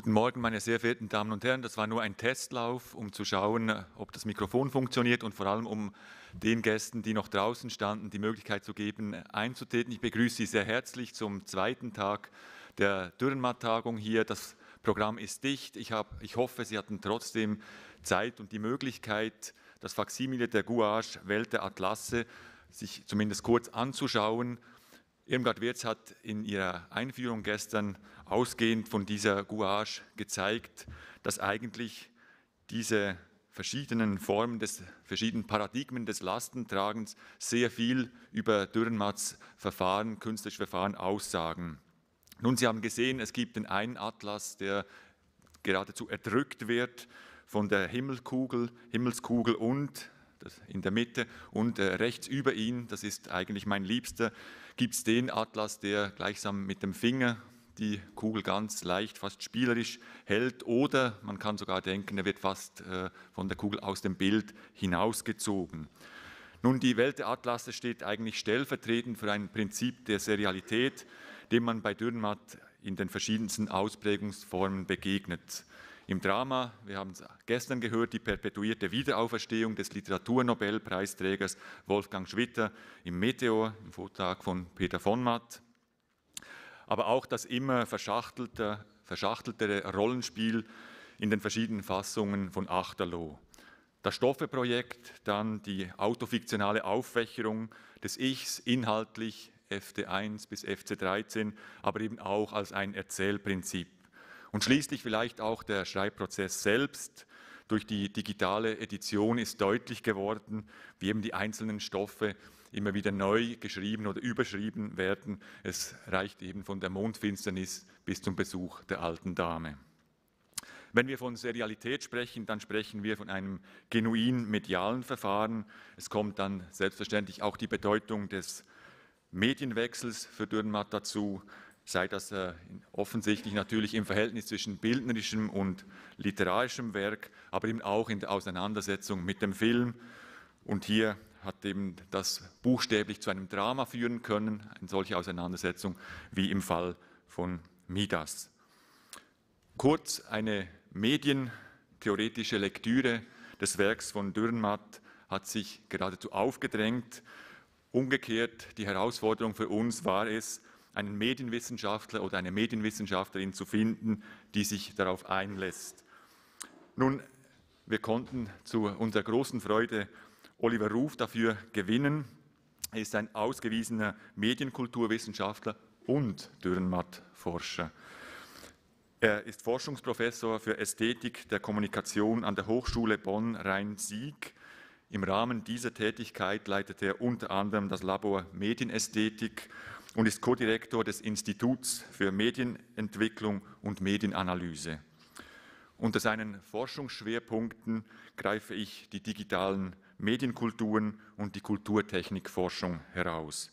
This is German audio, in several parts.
Guten Morgen, meine sehr verehrten Damen und Herren. Das war nur ein Testlauf, um zu schauen, ob das Mikrofon funktioniert und vor allem um den Gästen, die noch draußen standen, die Möglichkeit zu geben, einzutreten. Ich begrüße Sie sehr herzlich zum zweiten Tag der Dürrenmatt-Tagung hier. Das Programm ist dicht. Ich, hab, ich hoffe, Sie hatten trotzdem Zeit und die Möglichkeit, das Faksimile der Gouage Welt der Atlasse sich zumindest kurz anzuschauen Irmgard Wirz hat in ihrer Einführung gestern ausgehend von dieser Gouage gezeigt, dass eigentlich diese verschiedenen Formen des verschiedenen Paradigmen des Lastentragens sehr viel über Dürrenmatts Verfahren, künstlerische Verfahren aussagen. Nun, Sie haben gesehen, es gibt den einen Atlas, der geradezu erdrückt wird von der Himmelkugel, Himmelskugel und in der Mitte und äh, rechts über ihn, das ist eigentlich mein Liebster, gibt es den Atlas, der gleichsam mit dem Finger die Kugel ganz leicht, fast spielerisch hält oder man kann sogar denken, er wird fast äh, von der Kugel aus dem Bild hinausgezogen. Nun, die Welt der Atlasse steht eigentlich stellvertretend für ein Prinzip der Serialität, dem man bei Dürrenmatt in den verschiedensten Ausprägungsformen begegnet. Im Drama, wir haben es gestern gehört, die perpetuierte Wiederauferstehung des Literaturnobelpreisträgers Wolfgang Schwitter im Meteor, im Vortrag von Peter von Matt. Aber auch das immer verschachtelte, verschachteltere Rollenspiel in den verschiedenen Fassungen von Achterloh. Das Stoffeprojekt, dann die autofiktionale Aufwächerung des Ichs, inhaltlich FD1 bis FC13, aber eben auch als ein Erzählprinzip. Und schließlich vielleicht auch der Schreibprozess selbst. Durch die digitale Edition ist deutlich geworden, wie eben die einzelnen Stoffe immer wieder neu geschrieben oder überschrieben werden. Es reicht eben von der Mondfinsternis bis zum Besuch der alten Dame. Wenn wir von Serialität sprechen, dann sprechen wir von einem genuin medialen Verfahren. Es kommt dann selbstverständlich auch die Bedeutung des Medienwechsels für Dürrenmatt dazu sei das äh, offensichtlich natürlich im Verhältnis zwischen bildnerischem und literarischem Werk, aber eben auch in der Auseinandersetzung mit dem Film. Und hier hat eben das buchstäblich zu einem Drama führen können, eine solche Auseinandersetzung wie im Fall von Midas. Kurz eine medientheoretische Lektüre des Werks von Dürrenmatt hat sich geradezu aufgedrängt. Umgekehrt, die Herausforderung für uns war es, einen Medienwissenschaftler oder eine Medienwissenschaftlerin zu finden, die sich darauf einlässt. Nun, wir konnten zu unserer großen Freude Oliver Ruf dafür gewinnen. Er ist ein ausgewiesener Medienkulturwissenschaftler und Dürrenmatt-Forscher. Er ist Forschungsprofessor für Ästhetik der Kommunikation an der Hochschule Bonn-Rhein-Sieg. Im Rahmen dieser Tätigkeit leitet er unter anderem das Labor Medienästhetik und ist Co-Direktor des Instituts für Medienentwicklung und Medienanalyse. Unter seinen Forschungsschwerpunkten greife ich die digitalen Medienkulturen und die Kulturtechnikforschung heraus.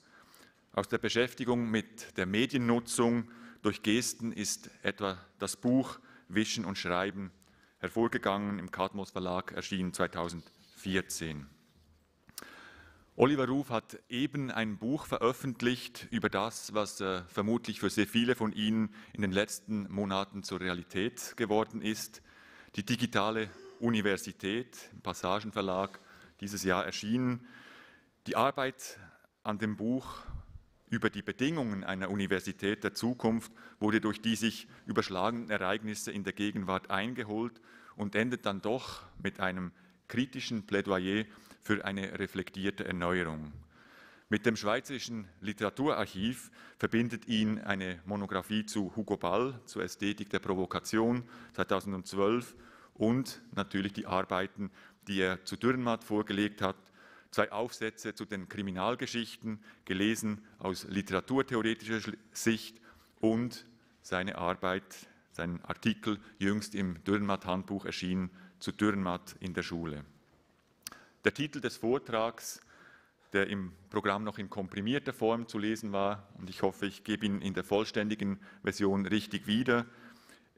Aus der Beschäftigung mit der Mediennutzung durch Gesten ist etwa das Buch Wischen und Schreiben hervorgegangen, im Cadmos Verlag erschienen 2014. Oliver Ruf hat eben ein Buch veröffentlicht über das, was äh, vermutlich für sehr viele von Ihnen in den letzten Monaten zur Realität geworden ist. Die digitale Universität, im Passagenverlag, dieses Jahr erschienen. Die Arbeit an dem Buch über die Bedingungen einer Universität der Zukunft wurde durch die sich überschlagenden Ereignisse in der Gegenwart eingeholt und endet dann doch mit einem kritischen Plädoyer für eine reflektierte Erneuerung. Mit dem Schweizerischen Literaturarchiv verbindet ihn eine Monographie zu Hugo Ball, zur Ästhetik der Provokation 2012 und natürlich die Arbeiten, die er zu Dürrenmatt vorgelegt hat, zwei Aufsätze zu den Kriminalgeschichten, gelesen aus literaturtheoretischer Sicht und seine Arbeit, seinen Artikel jüngst im Dürrenmatt-Handbuch erschienen zu Dürrenmatt in der Schule. Der Titel des Vortrags, der im Programm noch in komprimierter Form zu lesen war, und ich hoffe, ich gebe ihn in der vollständigen Version richtig wieder,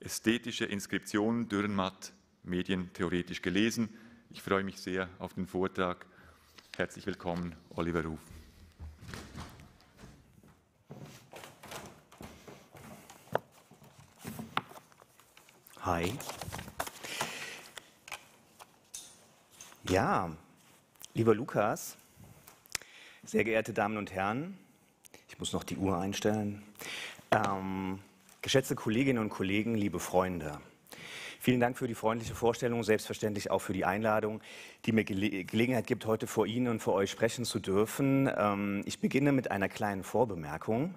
Ästhetische Inskription Dürrenmatt, medientheoretisch gelesen. Ich freue mich sehr auf den Vortrag. Herzlich willkommen, Oliver Ruf. Hi. Ja, Lieber Lukas, sehr geehrte Damen und Herren, ich muss noch die Uhr einstellen. Ähm, geschätzte Kolleginnen und Kollegen, liebe Freunde, vielen Dank für die freundliche Vorstellung, selbstverständlich auch für die Einladung, die mir Ge Gelegenheit gibt, heute vor Ihnen und vor euch sprechen zu dürfen. Ähm, ich beginne mit einer kleinen Vorbemerkung,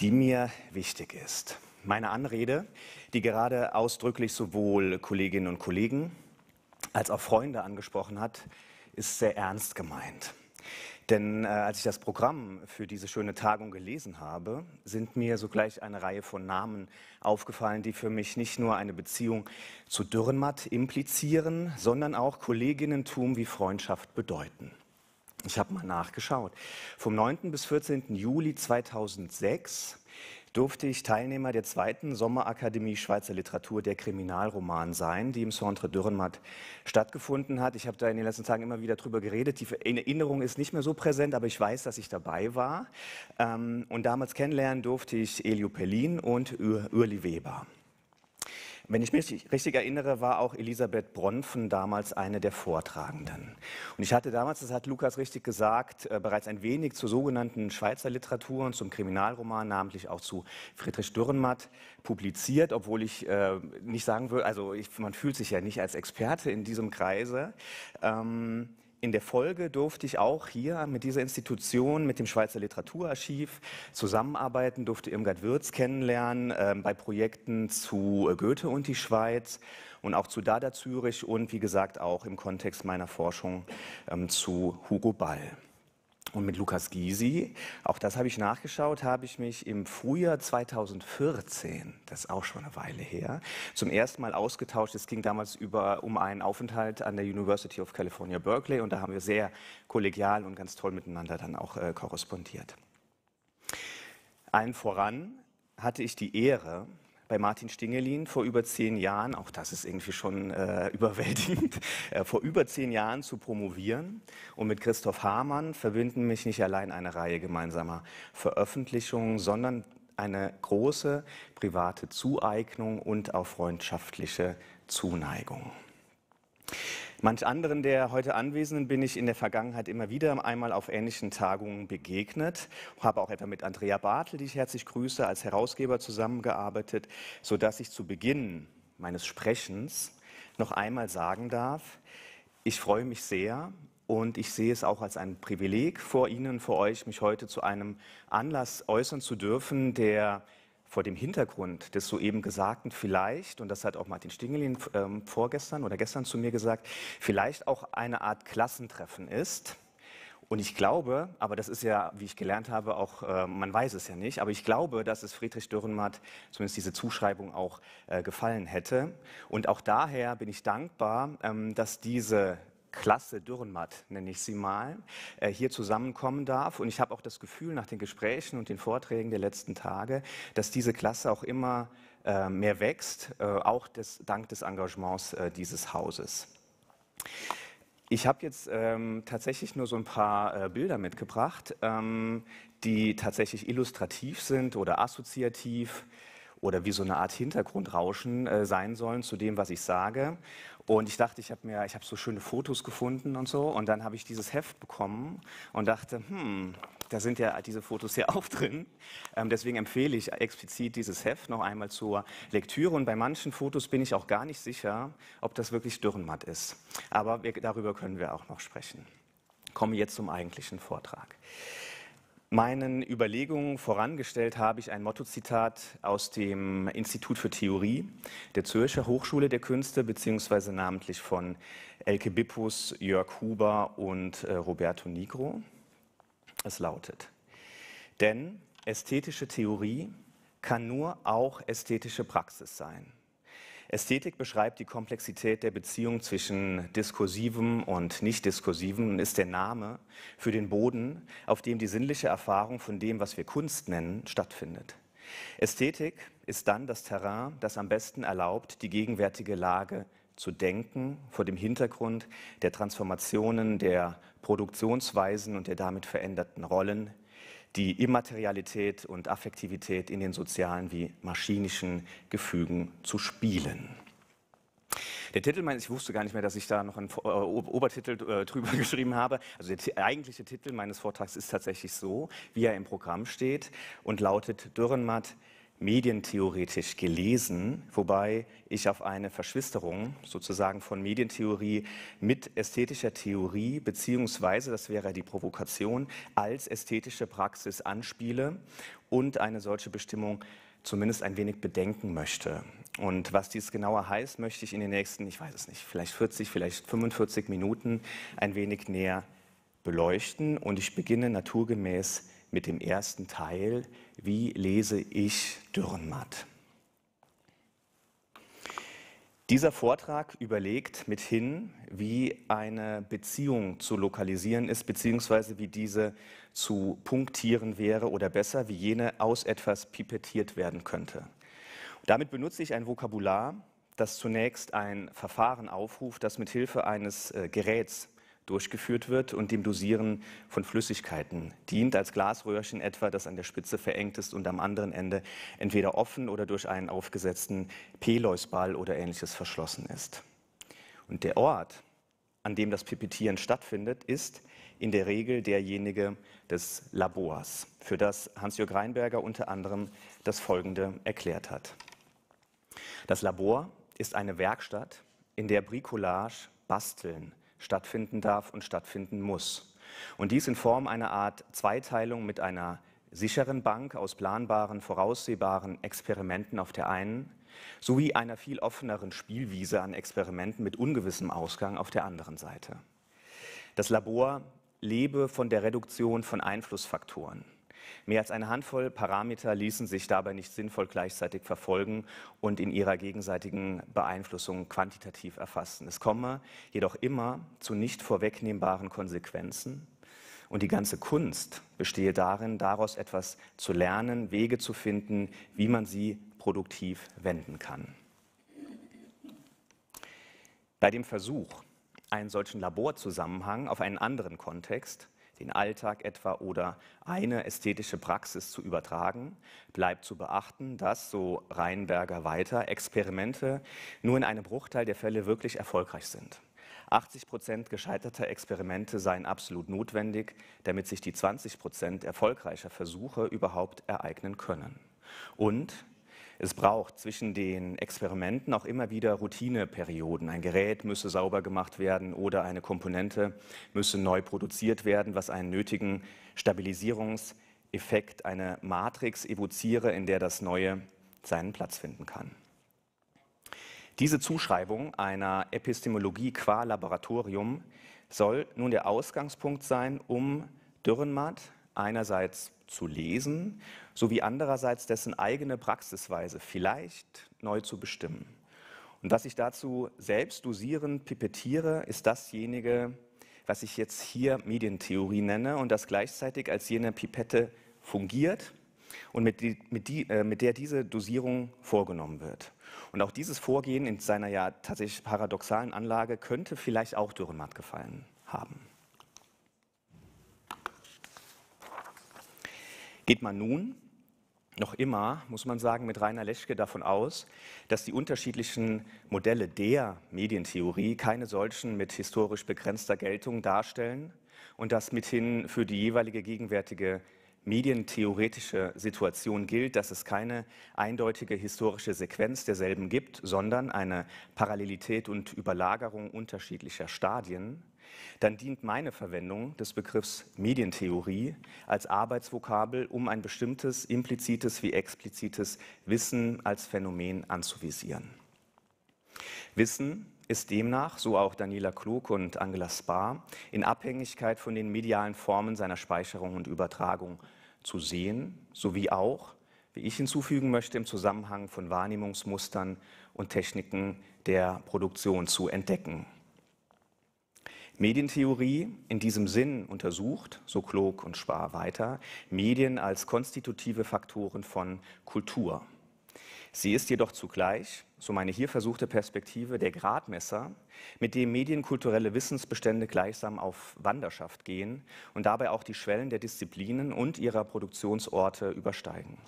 die mir wichtig ist. Meine Anrede, die gerade ausdrücklich sowohl Kolleginnen und Kollegen als auch Freunde angesprochen hat, ist sehr ernst gemeint. Denn äh, als ich das Programm für diese schöne Tagung gelesen habe, sind mir sogleich eine Reihe von Namen aufgefallen, die für mich nicht nur eine Beziehung zu Dürrenmatt implizieren, sondern auch Kolleginnentum wie Freundschaft bedeuten. Ich habe mal nachgeschaut. Vom 9. bis 14. Juli 2006 durfte ich Teilnehmer der zweiten Sommerakademie Schweizer Literatur der Kriminalroman sein, die im Centre Dürrenmatt stattgefunden hat. Ich habe da in den letzten Tagen immer wieder drüber geredet. Die Erinnerung ist nicht mehr so präsent, aber ich weiß, dass ich dabei war. Ähm, und damals kennenlernen durfte ich Elio Pellin und Ur Urli Weber. Wenn ich mich richtig erinnere, war auch Elisabeth Bronfen damals eine der Vortragenden. Und ich hatte damals, das hat Lukas richtig gesagt, äh, bereits ein wenig zur sogenannten Schweizer Literatur und zum Kriminalroman, namentlich auch zu Friedrich Dürrenmatt, publiziert, obwohl ich äh, nicht sagen würde, also ich, man fühlt sich ja nicht als Experte in diesem Kreise. Ähm, in der Folge durfte ich auch hier mit dieser Institution, mit dem Schweizer Literaturarchiv zusammenarbeiten, durfte Irmgard Würz kennenlernen äh, bei Projekten zu äh, Goethe und die Schweiz und auch zu Dada Zürich und wie gesagt auch im Kontext meiner Forschung ähm, zu Hugo Ball. Und mit Lukas Gysi, auch das habe ich nachgeschaut, habe ich mich im Frühjahr 2014, das ist auch schon eine Weile her, zum ersten Mal ausgetauscht. Es ging damals über, um einen Aufenthalt an der University of California, Berkeley. Und da haben wir sehr kollegial und ganz toll miteinander dann auch äh, korrespondiert. Allen voran hatte ich die Ehre, bei Martin Stingelin vor über zehn Jahren, auch das ist irgendwie schon äh, überwältigend, äh, vor über zehn Jahren zu promovieren. Und mit Christoph Hamann verbinden mich nicht allein eine Reihe gemeinsamer Veröffentlichungen, sondern eine große private Zueignung und auch freundschaftliche Zuneigung. Manch anderen der heute Anwesenden bin ich in der Vergangenheit immer wieder einmal auf ähnlichen Tagungen begegnet, habe auch etwa mit Andrea Bartel, die ich herzlich grüße, als Herausgeber zusammengearbeitet, sodass ich zu Beginn meines Sprechens noch einmal sagen darf, ich freue mich sehr und ich sehe es auch als ein Privileg vor Ihnen, vor euch, mich heute zu einem Anlass äußern zu dürfen, der vor dem Hintergrund des soeben Gesagten vielleicht, und das hat auch Martin Stingelin ähm, vorgestern oder gestern zu mir gesagt, vielleicht auch eine Art Klassentreffen ist. Und ich glaube, aber das ist ja, wie ich gelernt habe, auch, ähm, man weiß es ja nicht, aber ich glaube, dass es Friedrich Dürrenmatt zumindest diese Zuschreibung auch äh, gefallen hätte. Und auch daher bin ich dankbar, ähm, dass diese Klasse Dürrenmatt, nenne ich sie mal, äh, hier zusammenkommen darf. Und ich habe auch das Gefühl nach den Gesprächen und den Vorträgen der letzten Tage, dass diese Klasse auch immer äh, mehr wächst, äh, auch des, dank des Engagements dieses Hauses. Ich habe jetzt ähm, tatsächlich nur so ein paar äh, Bilder mitgebracht, ähm, die tatsächlich illustrativ sind oder assoziativ oder wie so eine Art Hintergrundrauschen äh, sein sollen zu dem, was ich sage. Und ich dachte, ich habe mir, ich habe so schöne Fotos gefunden und so. Und dann habe ich dieses Heft bekommen und dachte, hm, da sind ja diese Fotos ja auch drin. Ähm, deswegen empfehle ich explizit dieses Heft noch einmal zur Lektüre. Und bei manchen Fotos bin ich auch gar nicht sicher, ob das wirklich Dürrenmatt ist. Aber wir, darüber können wir auch noch sprechen. Komme jetzt zum eigentlichen Vortrag. Meinen Überlegungen vorangestellt habe ich ein Mottozitat aus dem Institut für Theorie der Zürcher Hochschule der Künste, beziehungsweise namentlich von Elke Bippus, Jörg Huber und äh, Roberto Nigro. Es lautet, denn ästhetische Theorie kann nur auch ästhetische Praxis sein. Ästhetik beschreibt die Komplexität der Beziehung zwischen diskursivem und nicht diskursivem und ist der Name für den Boden, auf dem die sinnliche Erfahrung von dem, was wir Kunst nennen, stattfindet. Ästhetik ist dann das Terrain, das am besten erlaubt, die gegenwärtige Lage zu denken vor dem Hintergrund der Transformationen, der Produktionsweisen und der damit veränderten Rollen die Immaterialität und Affektivität in den sozialen wie maschinischen Gefügen zu spielen. Der Titel meines, ich wusste gar nicht mehr, dass ich da noch einen äh, Obertitel äh, drüber geschrieben habe. Also der eigentliche Titel meines Vortrags ist tatsächlich so, wie er im Programm steht und lautet Dürrenmatt, medientheoretisch gelesen, wobei ich auf eine Verschwisterung sozusagen von Medientheorie mit ästhetischer Theorie, beziehungsweise, das wäre die Provokation, als ästhetische Praxis anspiele und eine solche Bestimmung zumindest ein wenig bedenken möchte. Und was dies genauer heißt, möchte ich in den nächsten, ich weiß es nicht, vielleicht 40, vielleicht 45 Minuten ein wenig näher beleuchten. Und ich beginne naturgemäß mit mit dem ersten Teil, wie lese ich Dürrenmatt. Dieser Vortrag überlegt mithin, wie eine Beziehung zu lokalisieren ist, beziehungsweise wie diese zu punktieren wäre oder besser, wie jene aus etwas pipettiert werden könnte. Damit benutze ich ein Vokabular, das zunächst ein Verfahren aufruft, das mithilfe eines äh, Geräts durchgeführt wird und dem Dosieren von Flüssigkeiten dient, als Glasröhrchen etwa, das an der Spitze verengt ist und am anderen Ende entweder offen oder durch einen aufgesetzten Peloisball oder ähnliches verschlossen ist. Und der Ort, an dem das Pipettieren stattfindet, ist in der Regel derjenige des Labors, für das Hans-Jörg Reinberger unter anderem das Folgende erklärt hat. Das Labor ist eine Werkstatt, in der Bricolage, Basteln, stattfinden darf und stattfinden muss. Und dies in Form einer Art Zweiteilung mit einer sicheren Bank aus planbaren, voraussehbaren Experimenten auf der einen sowie einer viel offeneren Spielwiese an Experimenten mit ungewissem Ausgang auf der anderen Seite. Das Labor lebe von der Reduktion von Einflussfaktoren. Mehr als eine Handvoll Parameter ließen sich dabei nicht sinnvoll gleichzeitig verfolgen und in ihrer gegenseitigen Beeinflussung quantitativ erfassen. Es komme jedoch immer zu nicht vorwegnehmbaren Konsequenzen. Und die ganze Kunst bestehe darin, daraus etwas zu lernen, Wege zu finden, wie man sie produktiv wenden kann. Bei dem Versuch, einen solchen Laborzusammenhang auf einen anderen Kontext den Alltag etwa oder eine ästhetische Praxis zu übertragen, bleibt zu beachten, dass, so Reinberger weiter, Experimente nur in einem Bruchteil der Fälle wirklich erfolgreich sind. 80 Prozent gescheiterter Experimente seien absolut notwendig, damit sich die 20 Prozent erfolgreicher Versuche überhaupt ereignen können. Und es braucht zwischen den Experimenten auch immer wieder Routineperioden. Ein Gerät müsse sauber gemacht werden oder eine Komponente müsse neu produziert werden, was einen nötigen Stabilisierungseffekt, eine Matrix evoziere, in der das Neue seinen Platz finden kann. Diese Zuschreibung einer Epistemologie qua Laboratorium soll nun der Ausgangspunkt sein, um Dürrenmatt einerseits zu lesen, sowie andererseits dessen eigene Praxisweise vielleicht neu zu bestimmen. Und was ich dazu selbst dosierend pipettiere, ist dasjenige, was ich jetzt hier Medientheorie nenne und das gleichzeitig als jene Pipette fungiert und mit, die, mit, die, äh, mit, der diese Dosierung vorgenommen wird. Und auch dieses Vorgehen in seiner ja tatsächlich paradoxalen Anlage könnte vielleicht auch Dürrenmatt gefallen haben. Geht man nun noch immer, muss man sagen, mit Rainer Leschke davon aus, dass die unterschiedlichen Modelle der Medientheorie keine solchen mit historisch begrenzter Geltung darstellen und dass mithin für die jeweilige gegenwärtige medientheoretische Situation gilt, dass es keine eindeutige historische Sequenz derselben gibt, sondern eine Parallelität und Überlagerung unterschiedlicher Stadien dann dient meine Verwendung des Begriffs Medientheorie als Arbeitsvokabel, um ein bestimmtes implizites wie explizites Wissen als Phänomen anzuvisieren. Wissen ist demnach, so auch Daniela Klug und Angela Spar, in Abhängigkeit von den medialen Formen seiner Speicherung und Übertragung zu sehen, sowie auch, wie ich hinzufügen möchte, im Zusammenhang von Wahrnehmungsmustern und Techniken der Produktion zu entdecken. Medientheorie in diesem Sinn untersucht, so Klog und Spar weiter, Medien als konstitutive Faktoren von Kultur. Sie ist jedoch zugleich, so meine hier versuchte Perspektive, der Gradmesser, mit dem medienkulturelle Wissensbestände gleichsam auf Wanderschaft gehen und dabei auch die Schwellen der Disziplinen und ihrer Produktionsorte übersteigen.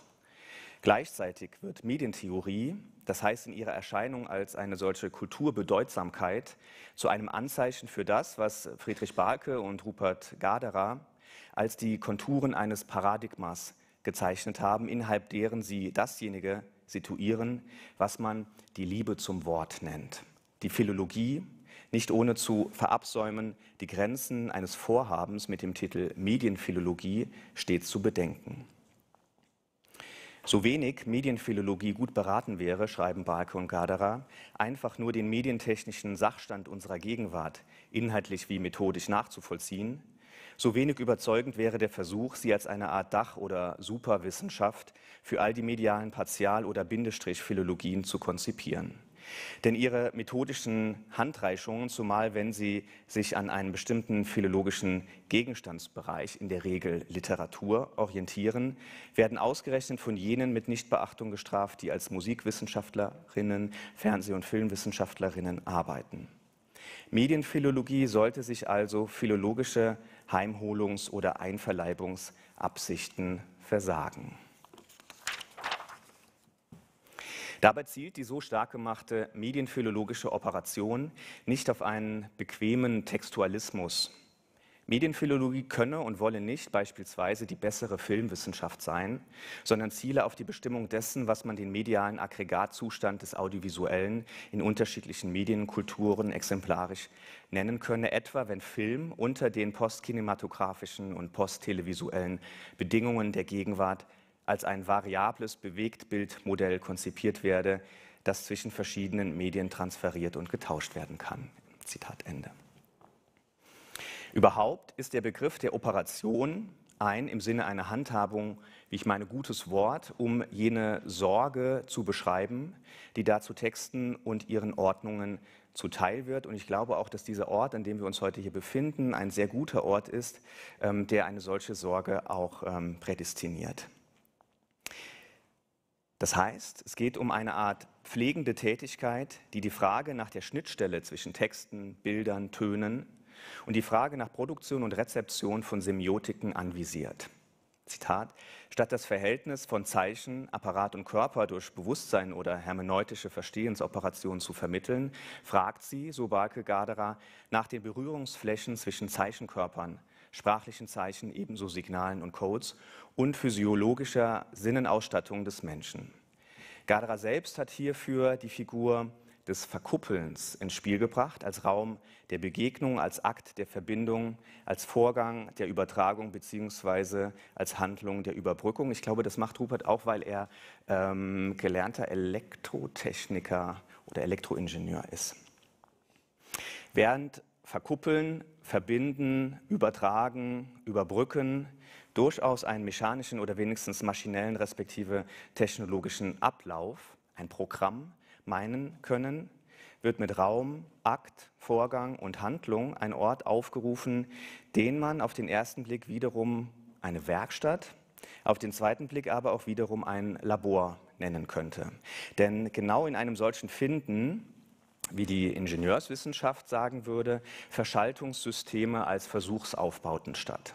Gleichzeitig wird Medientheorie, das heißt in ihrer Erscheinung als eine solche Kulturbedeutsamkeit, zu einem Anzeichen für das, was Friedrich Barke und Rupert Gaderer als die Konturen eines Paradigmas gezeichnet haben, innerhalb deren sie dasjenige situieren, was man die Liebe zum Wort nennt. Die Philologie, nicht ohne zu verabsäumen, die Grenzen eines Vorhabens mit dem Titel Medienphilologie stets zu bedenken. So wenig Medienphilologie gut beraten wäre, schreiben Barke und Gadarer, einfach nur den medientechnischen Sachstand unserer Gegenwart inhaltlich wie methodisch nachzuvollziehen, so wenig überzeugend wäre der Versuch, sie als eine Art Dach- oder Superwissenschaft für all die medialen Partial- oder Bindestrichphilologien zu konzipieren. Denn ihre methodischen Handreichungen, zumal wenn sie sich an einem bestimmten philologischen Gegenstandsbereich, in der Regel Literatur, orientieren, werden ausgerechnet von jenen mit Nichtbeachtung gestraft, die als Musikwissenschaftlerinnen, Fernseh- und Filmwissenschaftlerinnen arbeiten. Medienphilologie sollte sich also philologische Heimholungs- oder Einverleibungsabsichten versagen. Dabei zielt die so stark gemachte medienphilologische Operation nicht auf einen bequemen Textualismus. Medienphilologie könne und wolle nicht beispielsweise die bessere Filmwissenschaft sein, sondern ziele auf die Bestimmung dessen, was man den medialen Aggregatzustand des Audiovisuellen in unterschiedlichen Medienkulturen exemplarisch nennen könne, etwa wenn Film unter den postkinematografischen und posttelevisuellen Bedingungen der Gegenwart als ein variables Bewegtbildmodell konzipiert werde, das zwischen verschiedenen Medien transferiert und getauscht werden kann. Zitat Ende. Überhaupt ist der Begriff der Operation ein im Sinne einer Handhabung, wie ich meine, gutes Wort, um jene Sorge zu beschreiben, die dazu Texten und ihren Ordnungen zuteil wird. Und ich glaube auch, dass dieser Ort, an dem wir uns heute hier befinden, ein sehr guter Ort ist, ähm, der eine solche Sorge auch ähm, prädestiniert. Das heißt, es geht um eine Art pflegende Tätigkeit, die die Frage nach der Schnittstelle zwischen Texten, Bildern, Tönen und die Frage nach Produktion und Rezeption von Semiotiken anvisiert. Zitat, statt das Verhältnis von Zeichen, Apparat und Körper durch Bewusstsein oder hermeneutische Verstehensoperationen zu vermitteln, fragt sie, so Barke Gadera, nach den Berührungsflächen zwischen Zeichenkörpern, sprachlichen Zeichen ebenso Signalen und Codes und physiologischer Sinnenausstattung des Menschen. Gadra selbst hat hierfür die Figur des Verkuppelns ins Spiel gebracht, als Raum der Begegnung, als Akt der Verbindung, als Vorgang der Übertragung beziehungsweise als Handlung der Überbrückung. Ich glaube, das macht Rupert auch, weil er ähm, gelernter Elektrotechniker oder Elektroingenieur ist. Während verkuppeln, verbinden, übertragen, überbrücken, durchaus einen mechanischen oder wenigstens maschinellen respektive technologischen Ablauf, ein Programm meinen können, wird mit Raum, Akt, Vorgang und Handlung ein Ort aufgerufen, den man auf den ersten Blick wiederum eine Werkstatt, auf den zweiten Blick aber auch wiederum ein Labor nennen könnte. Denn genau in einem solchen Finden wie die Ingenieurswissenschaft sagen würde, Verschaltungssysteme als Versuchsaufbauten statt.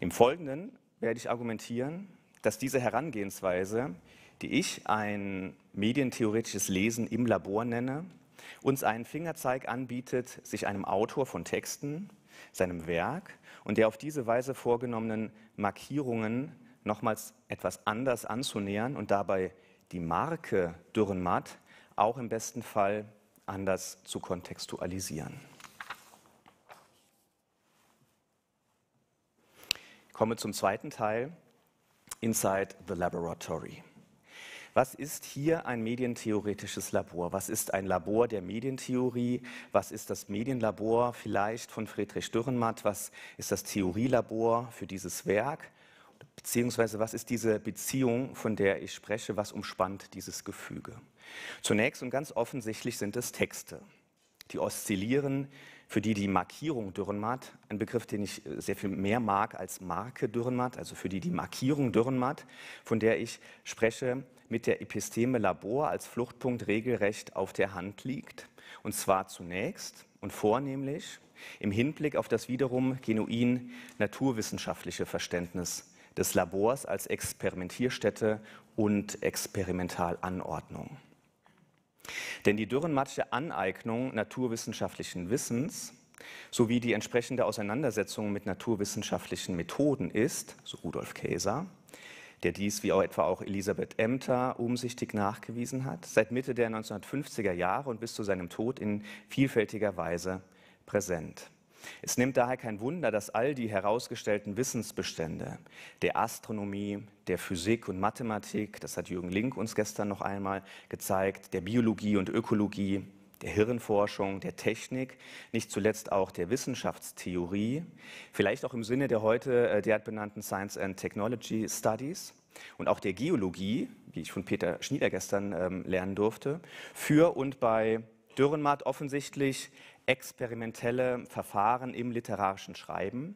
Im Folgenden werde ich argumentieren, dass diese Herangehensweise, die ich ein medientheoretisches Lesen im Labor nenne, uns einen Fingerzeig anbietet, sich einem Autor von Texten, seinem Werk und der auf diese Weise vorgenommenen Markierungen nochmals etwas anders anzunähern und dabei die Marke Dürrenmatt auch im besten Fall anders zu kontextualisieren. Ich komme zum zweiten Teil, Inside the Laboratory. Was ist hier ein medientheoretisches Labor? Was ist ein Labor der Medientheorie? Was ist das Medienlabor vielleicht von Friedrich Dürrenmatt? Was ist das Theorielabor für dieses Werk? Beziehungsweise was ist diese Beziehung, von der ich spreche? Was umspannt dieses Gefüge? Zunächst und ganz offensichtlich sind es Texte, die oszillieren, für die die Markierung Dürrenmatt, ein Begriff, den ich äh, sehr viel mehr mag als Marke Dürrenmatt, also für die die Markierung Dürrenmatt, von der ich spreche, mit der Episteme Labor als Fluchtpunkt regelrecht auf der Hand liegt. Und zwar zunächst und vornehmlich im Hinblick auf das wiederum genuin naturwissenschaftliche Verständnis des Labors als Experimentierstätte und Experimentalanordnung. Denn die dürrenmatische Aneignung naturwissenschaftlichen Wissens sowie die entsprechende Auseinandersetzung mit naturwissenschaftlichen Methoden ist, so Rudolf Käser, der dies wie auch etwa auch Elisabeth Emter umsichtig nachgewiesen hat, seit Mitte der 1950er Jahre und bis zu seinem Tod in vielfältiger Weise präsent. Es nimmt daher kein Wunder, dass all die herausgestellten Wissensbestände der Astronomie, der Physik und Mathematik, das hat Jürgen Link uns gestern noch einmal gezeigt, der Biologie und Ökologie, der Hirnforschung, der Technik, nicht zuletzt auch der Wissenschaftstheorie, vielleicht auch im Sinne der heute äh, derart benannten Science and Technology Studies und auch der Geologie, wie ich von Peter Schnieder gestern ähm, lernen durfte, für und bei Dürrenmatt offensichtlich experimentelle Verfahren im literarischen Schreiben.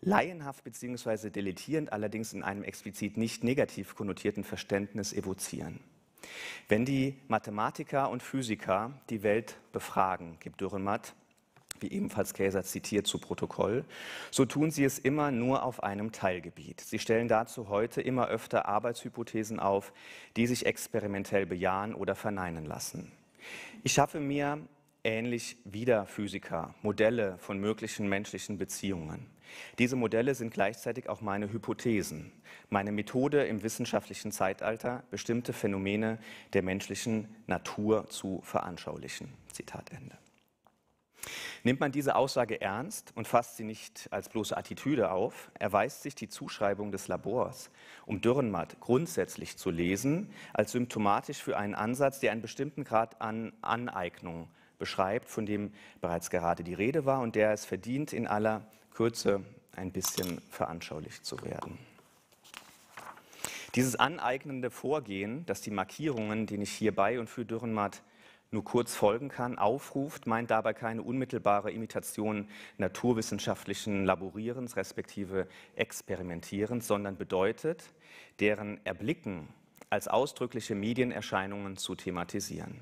Laienhaft bzw. deletierend allerdings in einem explizit nicht negativ konnotierten Verständnis evozieren. Wenn die Mathematiker und Physiker die Welt befragen, gibt Dürrenmatt, wie ebenfalls Käser zitiert zu Protokoll, so tun sie es immer nur auf einem Teilgebiet. Sie stellen dazu heute immer öfter Arbeitshypothesen auf, die sich experimentell bejahen oder verneinen lassen. Ich schaffe mir ähnlich wieder Physiker Modelle von möglichen menschlichen Beziehungen. Diese Modelle sind gleichzeitig auch meine Hypothesen, meine Methode im wissenschaftlichen Zeitalter, bestimmte Phänomene der menschlichen Natur zu veranschaulichen. Zitat Ende. Nimmt man diese Aussage ernst und fasst sie nicht als bloße Attitüde auf, erweist sich die Zuschreibung des Labors, um Dürrenmatt grundsätzlich zu lesen, als symptomatisch für einen Ansatz, der einen bestimmten Grad an Aneignung beschreibt, von dem bereits gerade die Rede war und der es verdient, in aller Kürze ein bisschen veranschaulicht zu werden. Dieses aneignende Vorgehen, das die Markierungen, denen ich hierbei und für Dürrenmatt nur kurz folgen kann, aufruft, meint dabei keine unmittelbare Imitation naturwissenschaftlichen Laborierens respektive Experimentierens, sondern bedeutet, deren Erblicken als ausdrückliche Medienerscheinungen zu thematisieren.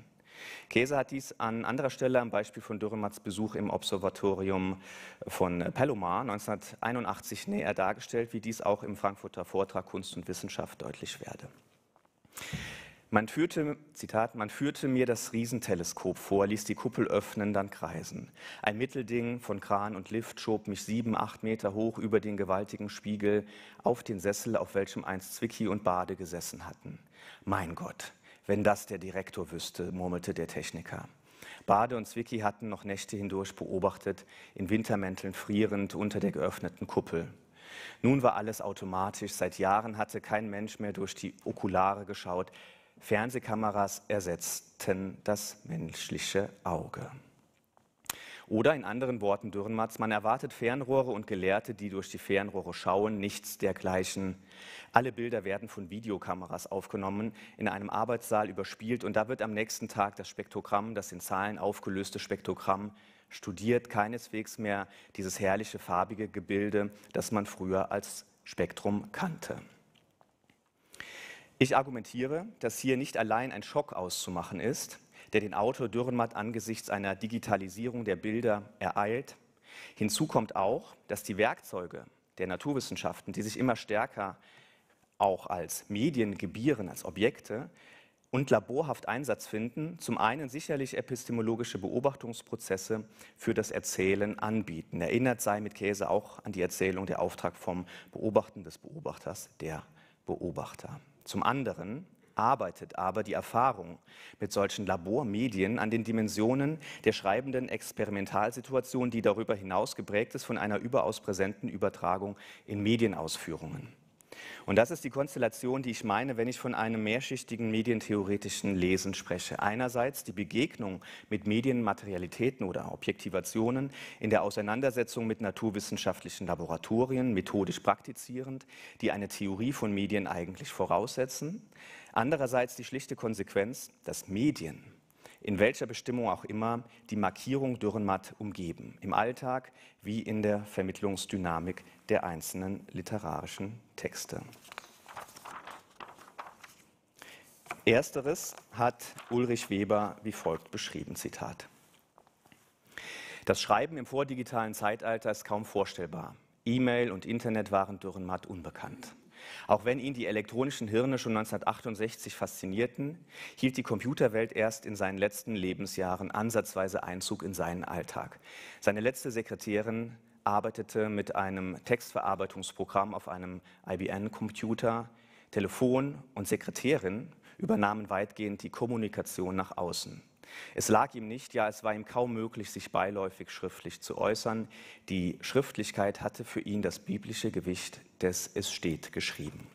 Käse hat dies an anderer Stelle am Beispiel von Dürrematts Besuch im Observatorium von Palomar 1981 näher dargestellt, wie dies auch im Frankfurter Vortrag Kunst und Wissenschaft deutlich werde. Man führte, Zitat, man führte mir das Riesenteleskop vor, ließ die Kuppel öffnen, dann kreisen. Ein Mittelding von Kran und Lift schob mich sieben, acht Meter hoch über den gewaltigen Spiegel auf den Sessel, auf welchem einst Zwicky und Bade gesessen hatten. Mein Gott, wenn das der Direktor wüsste, murmelte der Techniker. Bade und Zwicky hatten noch Nächte hindurch beobachtet, in Wintermänteln frierend unter der geöffneten Kuppel. Nun war alles automatisch. Seit Jahren hatte kein Mensch mehr durch die Okulare geschaut. Fernsehkameras ersetzten das menschliche Auge. Oder in anderen Worten Dürrenmatz, man erwartet Fernrohre und Gelehrte, die durch die Fernrohre schauen, nichts dergleichen. Alle Bilder werden von Videokameras aufgenommen, in einem Arbeitssaal überspielt und da wird am nächsten Tag das Spektrogramm, das in Zahlen aufgelöste Spektrogramm, studiert keineswegs mehr dieses herrliche farbige Gebilde, das man früher als Spektrum kannte. Ich argumentiere, dass hier nicht allein ein Schock auszumachen ist, der den Autor Dürrenmatt angesichts einer Digitalisierung der Bilder ereilt. Hinzu kommt auch, dass die Werkzeuge der Naturwissenschaften, die sich immer stärker auch als Medien gebieren, als Objekte und laborhaft Einsatz finden, zum einen sicherlich epistemologische Beobachtungsprozesse für das Erzählen anbieten. Erinnert sei mit Käse auch an die Erzählung der Auftrag vom Beobachten des Beobachters, der Beobachter. Zum anderen arbeitet aber die Erfahrung mit solchen Labormedien an den Dimensionen der schreibenden Experimentalsituation, die darüber hinaus geprägt ist von einer überaus präsenten Übertragung in Medienausführungen. Und das ist die Konstellation, die ich meine, wenn ich von einem mehrschichtigen medientheoretischen Lesen spreche. Einerseits die Begegnung mit Medienmaterialitäten oder Objektivationen in der Auseinandersetzung mit naturwissenschaftlichen Laboratorien, methodisch praktizierend, die eine Theorie von Medien eigentlich voraussetzen. Andererseits die schlichte Konsequenz, dass Medien, in welcher Bestimmung auch immer, die Markierung Dürrenmatt umgeben, im Alltag wie in der Vermittlungsdynamik der einzelnen literarischen Texte. Ersteres hat Ulrich Weber wie folgt beschrieben, Zitat. Das Schreiben im vordigitalen Zeitalter ist kaum vorstellbar. E-Mail und Internet waren Dürrenmatt unbekannt. Auch wenn ihn die elektronischen Hirne schon 1968 faszinierten, hielt die Computerwelt erst in seinen letzten Lebensjahren ansatzweise Einzug in seinen Alltag. Seine letzte Sekretärin arbeitete mit einem Textverarbeitungsprogramm auf einem IBM-Computer. Telefon und Sekretärin übernahmen weitgehend die Kommunikation nach außen. Es lag ihm nicht, ja, es war ihm kaum möglich, sich beiläufig schriftlich zu äußern. Die Schriftlichkeit hatte für ihn das biblische Gewicht des Es steht geschrieben.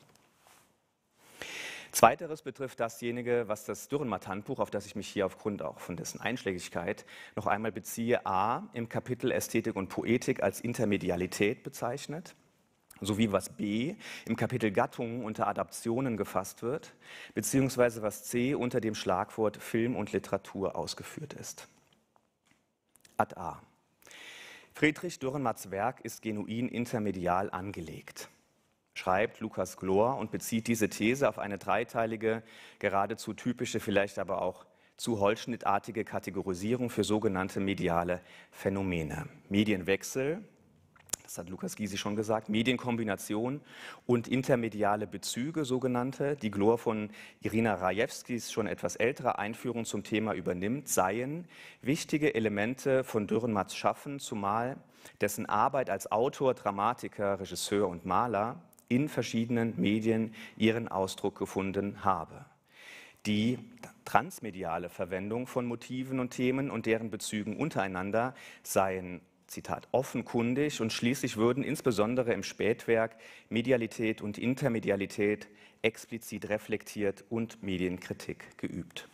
Zweiteres betrifft dasjenige, was das Dürrenmatt-Handbuch, auf das ich mich hier aufgrund auch von dessen Einschlägigkeit noch einmal beziehe, a im Kapitel Ästhetik und Poetik als Intermedialität bezeichnet sowie was B im Kapitel Gattungen unter Adaptionen gefasst wird, beziehungsweise was C unter dem Schlagwort Film und Literatur ausgeführt ist. Ad A. Friedrich Dürrenmatts Werk ist genuin intermedial angelegt, schreibt Lukas Glor und bezieht diese These auf eine dreiteilige, geradezu typische, vielleicht aber auch zu holzschnittartige Kategorisierung für sogenannte mediale Phänomene. Medienwechsel, das hat Lukas Gysi schon gesagt, Medienkombination und intermediale Bezüge, sogenannte, die Glor von Irina Rajewskis schon etwas ältere Einführung zum Thema übernimmt, seien wichtige Elemente von Dürrenmatts Schaffen, zumal dessen Arbeit als Autor, Dramatiker, Regisseur und Maler in verschiedenen Medien ihren Ausdruck gefunden habe. Die transmediale Verwendung von Motiven und Themen und deren Bezügen untereinander seien Zitat, offenkundig und schließlich würden insbesondere im Spätwerk Medialität und Intermedialität explizit reflektiert und Medienkritik geübt.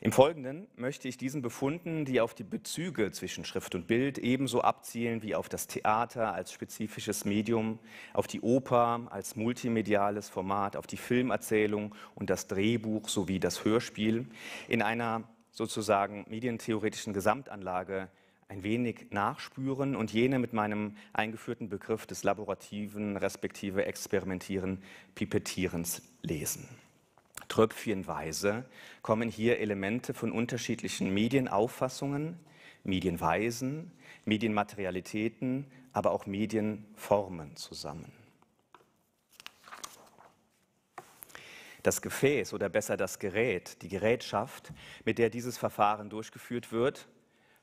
Im Folgenden möchte ich diesen Befunden, die auf die Bezüge zwischen Schrift und Bild ebenso abzielen wie auf das Theater als spezifisches Medium, auf die Oper als multimediales Format, auf die Filmerzählung und das Drehbuch sowie das Hörspiel, in einer sozusagen medientheoretischen Gesamtanlage ein wenig nachspüren und jene mit meinem eingeführten Begriff des laborativen respektive experimentierenden Pipettierens lesen. Tröpfchenweise kommen hier Elemente von unterschiedlichen Medienauffassungen, Medienweisen, Medienmaterialitäten, aber auch Medienformen zusammen. Das Gefäß oder besser das Gerät, die Gerätschaft, mit der dieses Verfahren durchgeführt wird,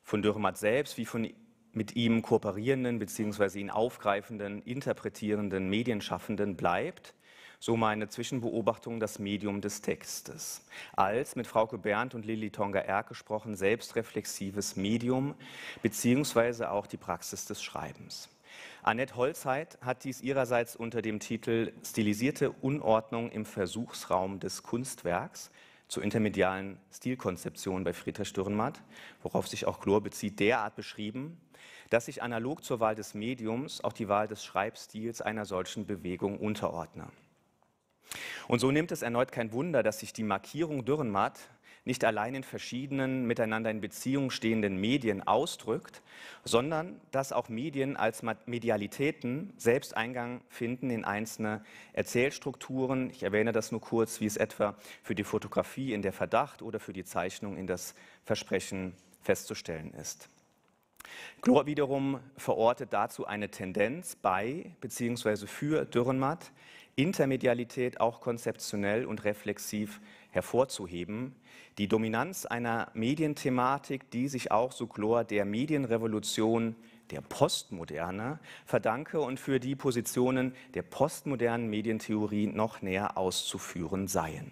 von Dürrematt selbst wie von mit ihm kooperierenden bzw. ihn aufgreifenden, interpretierenden, medienschaffenden bleibt, so meine Zwischenbeobachtung das Medium des Textes, als mit Frauke Berndt und Lili Tonga-Erk gesprochen selbstreflexives Medium bzw. auch die Praxis des Schreibens. Annette Holzheit hat dies ihrerseits unter dem Titel Stilisierte Unordnung im Versuchsraum des Kunstwerks zur intermedialen Stilkonzeption bei Friedrich Dürrenmatt, worauf sich auch Chlor bezieht, derart beschrieben, dass ich analog zur Wahl des Mediums auch die Wahl des Schreibstils einer solchen Bewegung unterordne. Und so nimmt es erneut kein Wunder, dass sich die Markierung Dürrenmatt nicht allein in verschiedenen miteinander in Beziehung stehenden Medien ausdrückt, sondern dass auch Medien als Medialitäten selbst Eingang finden in einzelne Erzählstrukturen. Ich erwähne das nur kurz, wie es etwa für die Fotografie in der Verdacht oder für die Zeichnung in das Versprechen festzustellen ist. Chlor wiederum verortet dazu eine Tendenz bei bzw. für Dürrenmatt, Intermedialität auch konzeptionell und reflexiv hervorzuheben, die Dominanz einer Medienthematik, die sich auch so Suglor der Medienrevolution der Postmoderne verdanke und für die Positionen der postmodernen Medientheorie noch näher auszuführen seien.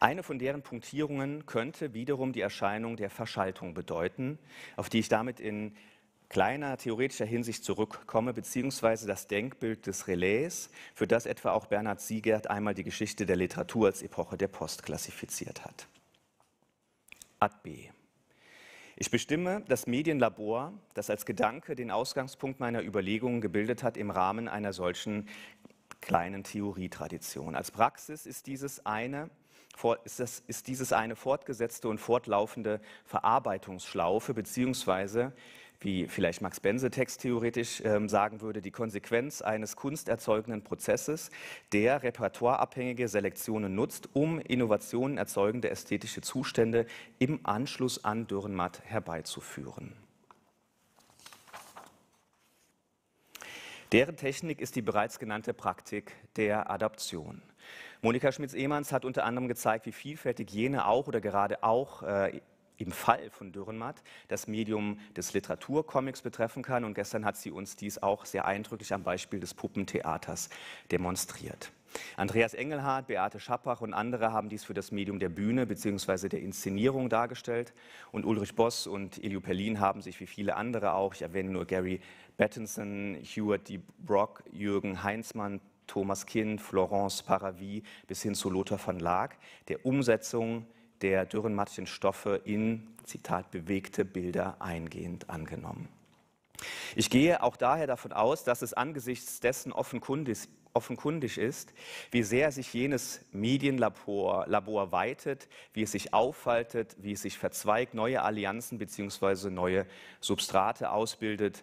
Eine von deren Punktierungen könnte wiederum die Erscheinung der Verschaltung bedeuten, auf die ich damit in kleiner theoretischer Hinsicht zurückkomme, beziehungsweise das Denkbild des Relais, für das etwa auch Bernhard Siegert einmal die Geschichte der Literatur als Epoche der Post klassifiziert hat. Ad B. Ich bestimme das Medienlabor, das als Gedanke den Ausgangspunkt meiner Überlegungen gebildet hat, im Rahmen einer solchen kleinen Theorietradition. Als Praxis ist dieses eine, ist, das, ist dieses eine fortgesetzte und fortlaufende Verarbeitungsschlaufe beziehungsweise wie vielleicht Max Bense texttheoretisch ähm, sagen würde, die Konsequenz eines kunsterzeugenden Prozesses, der repertoireabhängige Selektionen nutzt, um Innovationen erzeugende ästhetische Zustände im Anschluss an Dürrenmatt herbeizuführen. Deren Technik ist die bereits genannte Praktik der Adaption. Monika Schmitz-Ehmanns hat unter anderem gezeigt, wie vielfältig jene auch oder gerade auch äh, im Fall von Dürrenmatt das Medium des Literaturcomics betreffen kann. Und gestern hat sie uns dies auch sehr eindrücklich am Beispiel des Puppentheaters demonstriert. Andreas Engelhardt, Beate Schappach und andere haben dies für das Medium der Bühne bzw. der Inszenierung dargestellt. Und Ulrich Boss und Elio Perlin haben sich wie viele andere auch, ich erwähne nur Gary Battinson, Hubert D. Brock, Jürgen Heinzmann, Thomas Kinn, Florence Paravis bis hin zu Lothar van Laak, der Umsetzung der dürrenmattischen Stoffe in, Zitat, bewegte Bilder eingehend angenommen. Ich gehe auch daher davon aus, dass es angesichts dessen offenkundig, offenkundig ist, wie sehr sich jenes Medienlabor Labor weitet, wie es sich aufhaltet, wie es sich verzweigt, neue Allianzen bzw. neue Substrate ausbildet,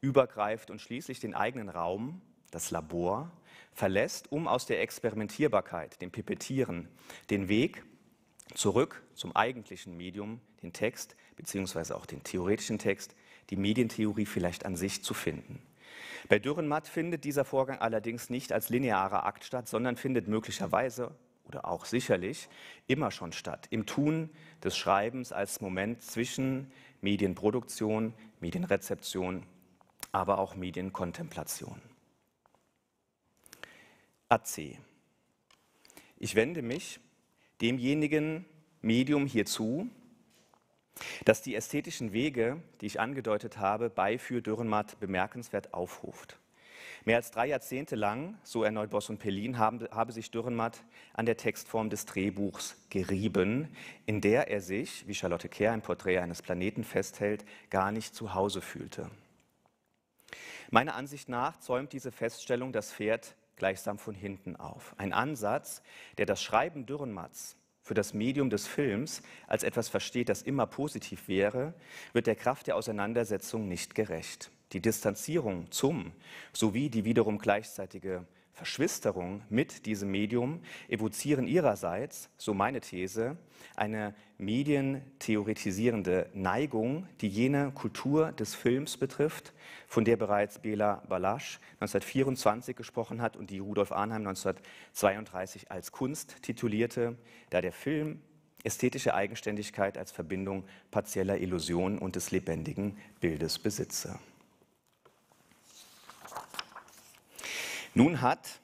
übergreift und schließlich den eigenen Raum, das Labor, verlässt, um aus der Experimentierbarkeit, dem Pipettieren, den Weg Zurück zum eigentlichen Medium, den Text, beziehungsweise auch den theoretischen Text, die Medientheorie vielleicht an sich zu finden. Bei Dürrenmatt findet dieser Vorgang allerdings nicht als linearer Akt statt, sondern findet möglicherweise oder auch sicherlich immer schon statt, im Tun des Schreibens als Moment zwischen Medienproduktion, Medienrezeption, aber auch Medienkontemplation. AC. Ich wende mich demjenigen Medium hier zu, das die ästhetischen Wege, die ich angedeutet habe, bei für Dürrenmatt bemerkenswert aufruft. Mehr als drei Jahrzehnte lang, so erneut Boss und Pellin, haben, habe sich Dürrenmatt an der Textform des Drehbuchs gerieben, in der er sich, wie Charlotte Kerr im Porträt eines Planeten festhält, gar nicht zu Hause fühlte. Meiner Ansicht nach zäumt diese Feststellung das Pferd gleichsam von hinten auf. Ein Ansatz, der das Schreiben Dürrenmatts für das Medium des Films als etwas versteht, das immer positiv wäre, wird der Kraft der Auseinandersetzung nicht gerecht. Die Distanzierung zum sowie die wiederum gleichzeitige Verschwisterung mit diesem Medium evozieren ihrerseits, so meine These, eine medientheoretisierende Neigung, die jene Kultur des Films betrifft, von der bereits Bela Balasch 1924 gesprochen hat und die Rudolf Arnheim 1932 als Kunst titulierte, da der Film ästhetische Eigenständigkeit als Verbindung partieller Illusionen und des lebendigen Bildes besitze. Nun hat,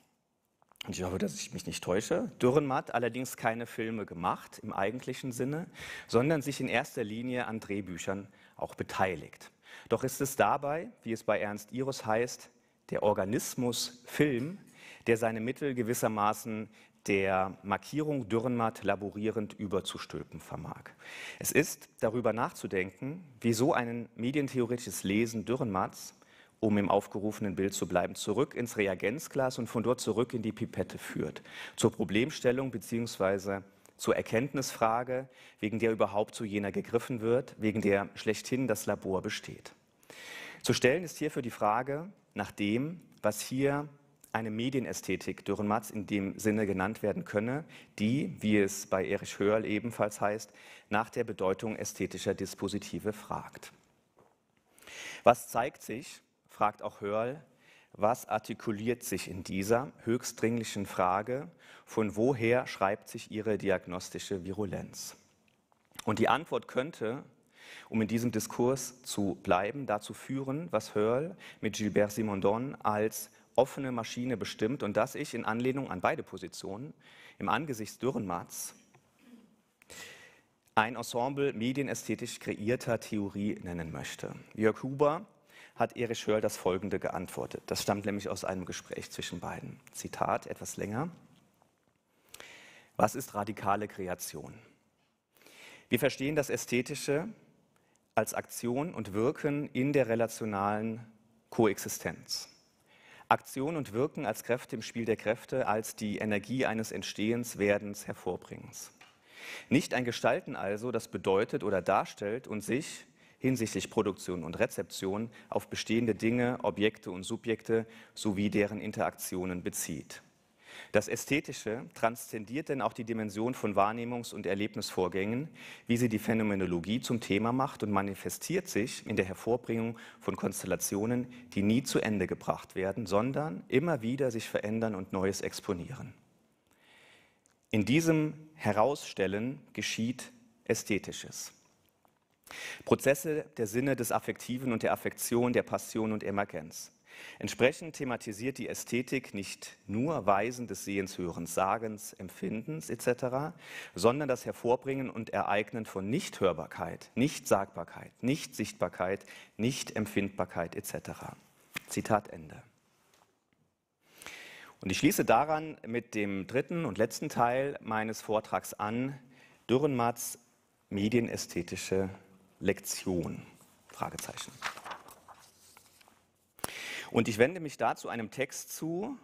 und ich hoffe, dass ich mich nicht täusche, Dürrenmatt allerdings keine Filme gemacht im eigentlichen Sinne, sondern sich in erster Linie an Drehbüchern auch beteiligt. Doch ist es dabei, wie es bei Ernst Iris heißt, der Organismus Film, der seine Mittel gewissermaßen der Markierung Dürrenmatt laborierend überzustülpen vermag. Es ist darüber nachzudenken, wieso ein medientheoretisches Lesen Dürrenmatts um im aufgerufenen Bild zu bleiben, zurück ins Reagenzglas und von dort zurück in die Pipette führt. Zur Problemstellung bzw. zur Erkenntnisfrage, wegen der überhaupt zu jener gegriffen wird, wegen der schlechthin das Labor besteht. Zu stellen ist hierfür die Frage nach dem, was hier eine Medienästhetik Dürrenmatz in dem Sinne genannt werden könne, die, wie es bei Erich Hörl ebenfalls heißt, nach der Bedeutung ästhetischer Dispositive fragt. Was zeigt sich, fragt auch Hörl, was artikuliert sich in dieser höchst dringlichen Frage, von woher schreibt sich ihre diagnostische Virulenz? Und die Antwort könnte, um in diesem Diskurs zu bleiben, dazu führen, was Hörl mit Gilbert Simondon als offene Maschine bestimmt und dass ich in Anlehnung an beide Positionen im Angesicht Dürrenmatts ein Ensemble medienästhetisch kreierter Theorie nennen möchte. Jörg Huber hat Erich Schörl das Folgende geantwortet. Das stammt nämlich aus einem Gespräch zwischen beiden. Zitat, etwas länger. Was ist radikale Kreation? Wir verstehen das Ästhetische als Aktion und Wirken in der relationalen Koexistenz. Aktion und Wirken als Kräfte im Spiel der Kräfte, als die Energie eines Entstehens, Werdens, Hervorbringens. Nicht ein Gestalten also, das bedeutet oder darstellt und sich hinsichtlich Produktion und Rezeption auf bestehende Dinge, Objekte und Subjekte sowie deren Interaktionen bezieht. Das Ästhetische transzendiert denn auch die Dimension von Wahrnehmungs- und Erlebnisvorgängen, wie sie die Phänomenologie zum Thema macht und manifestiert sich in der Hervorbringung von Konstellationen, die nie zu Ende gebracht werden, sondern immer wieder sich verändern und Neues exponieren. In diesem Herausstellen geschieht Ästhetisches. Prozesse der Sinne des Affektiven und der Affektion, der Passion und Emergenz. Entsprechend thematisiert die Ästhetik nicht nur Weisen des Sehens, Hörens, Sagens, Empfindens etc., sondern das Hervorbringen und Ereignen von Nichthörbarkeit, Nichtsagbarkeit, Nichtsichtbarkeit, Nichtempfindbarkeit etc. Zitat Ende. Und ich schließe daran mit dem dritten und letzten Teil meines Vortrags an, Dürrenmatts medienästhetische Lektion? Fragezeichen. Und ich wende mich dazu einem Text zu,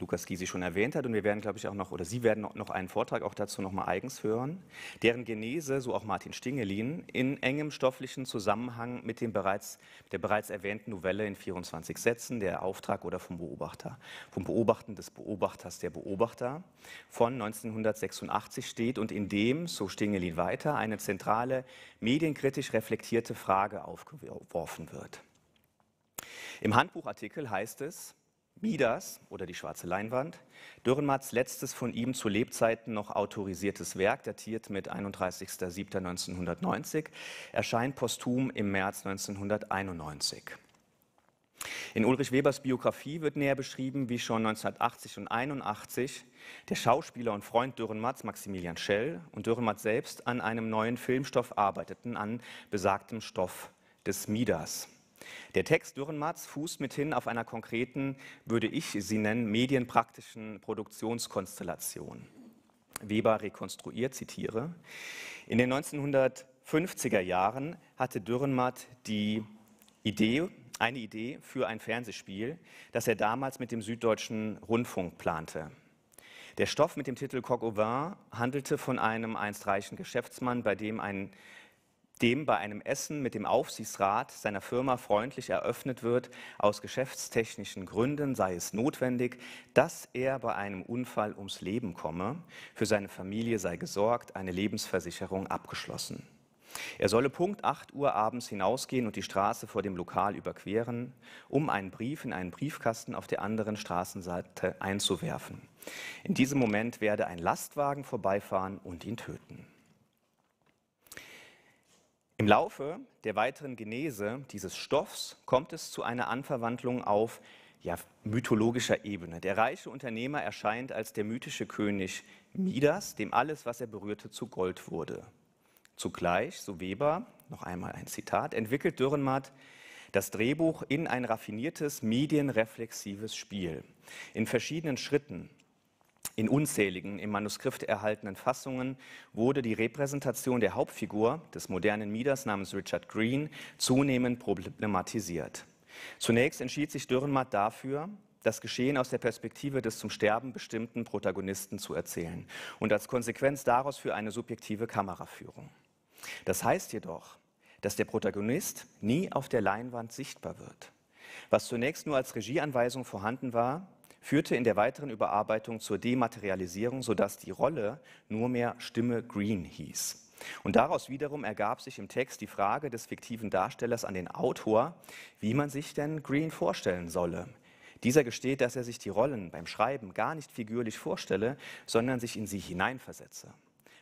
Lukas Gysi schon erwähnt hat. Und wir werden, glaube ich, auch noch, oder Sie werden noch einen Vortrag auch dazu noch mal eigens hören, deren Genese, so auch Martin Stingelin, in engem stofflichen Zusammenhang mit dem bereits, der bereits erwähnten Novelle in 24 Sätzen, der Auftrag oder vom Beobachter, vom Beobachten des Beobachters, der Beobachter von 1986 steht und in dem, so Stingelin weiter, eine zentrale, medienkritisch reflektierte Frage aufgeworfen wird. Im Handbuchartikel heißt es, Midas oder die schwarze Leinwand, Dürrenmatts letztes von ihm zu Lebzeiten noch autorisiertes Werk, datiert mit 31.07.1990, erscheint posthum im März 1991. In Ulrich Webers Biografie wird näher beschrieben, wie schon 1980 und 81 der Schauspieler und Freund Dürrenmatts, Maximilian Schell, und Dürrenmatt selbst an einem neuen Filmstoff arbeiteten, an besagtem Stoff des Midas. Der Text Dürrenmatts fußt mithin auf einer konkreten, würde ich sie nennen, medienpraktischen Produktionskonstellation. Weber rekonstruiert, zitiere, in den 1950er Jahren hatte Dürrenmatt die Idee, eine Idee für ein Fernsehspiel, das er damals mit dem Süddeutschen Rundfunk plante. Der Stoff mit dem Titel Coq au vin handelte von einem einst reichen Geschäftsmann, bei dem ein dem bei einem Essen mit dem Aufsichtsrat seiner Firma freundlich eröffnet wird, aus geschäftstechnischen Gründen sei es notwendig, dass er bei einem Unfall ums Leben komme, für seine Familie sei gesorgt, eine Lebensversicherung abgeschlossen. Er solle Punkt 8 Uhr abends hinausgehen und die Straße vor dem Lokal überqueren, um einen Brief in einen Briefkasten auf der anderen Straßenseite einzuwerfen. In diesem Moment werde ein Lastwagen vorbeifahren und ihn töten. Im Laufe der weiteren Genese dieses Stoffs kommt es zu einer Anverwandlung auf ja, mythologischer Ebene. Der reiche Unternehmer erscheint als der mythische König Midas, dem alles, was er berührte, zu Gold wurde. Zugleich, so Weber, noch einmal ein Zitat, entwickelt Dürrenmatt das Drehbuch in ein raffiniertes, medienreflexives Spiel. In verschiedenen Schritten in unzähligen im Manuskript erhaltenen Fassungen wurde die Repräsentation der Hauptfigur des modernen Mieders namens Richard Green zunehmend problematisiert. Zunächst entschied sich Dürrenmatt dafür, das Geschehen aus der Perspektive des zum Sterben bestimmten Protagonisten zu erzählen und als Konsequenz daraus für eine subjektive Kameraführung. Das heißt jedoch, dass der Protagonist nie auf der Leinwand sichtbar wird. Was zunächst nur als Regieanweisung vorhanden war, führte in der weiteren Überarbeitung zur Dematerialisierung, sodass die Rolle nur mehr Stimme Green hieß. Und daraus wiederum ergab sich im Text die Frage des fiktiven Darstellers an den Autor, wie man sich denn Green vorstellen solle. Dieser gesteht, dass er sich die Rollen beim Schreiben gar nicht figürlich vorstelle, sondern sich in sie hineinversetze.